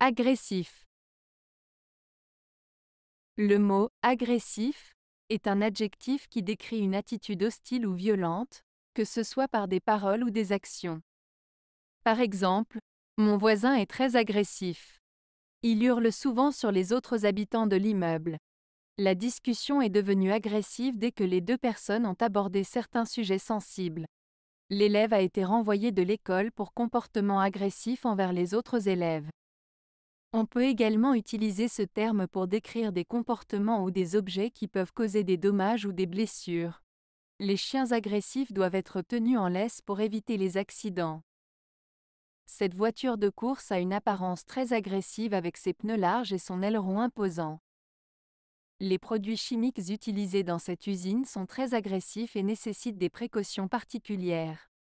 Agressif. Le mot agressif est un adjectif qui décrit une attitude hostile ou violente, que ce soit par des paroles ou des actions. Par exemple, mon voisin est très agressif. Il hurle souvent sur les autres habitants de l'immeuble. La discussion est devenue agressive dès que les deux personnes ont abordé certains sujets sensibles. L'élève a été renvoyé de l'école pour comportement agressif envers les autres élèves. On peut également utiliser ce terme pour décrire des comportements ou des objets qui peuvent causer des dommages ou des blessures. Les chiens agressifs doivent être tenus en laisse pour éviter les accidents. Cette voiture de course a une apparence très agressive avec ses pneus larges et son aileron imposant. Les produits chimiques utilisés dans cette usine sont très agressifs et nécessitent des précautions particulières.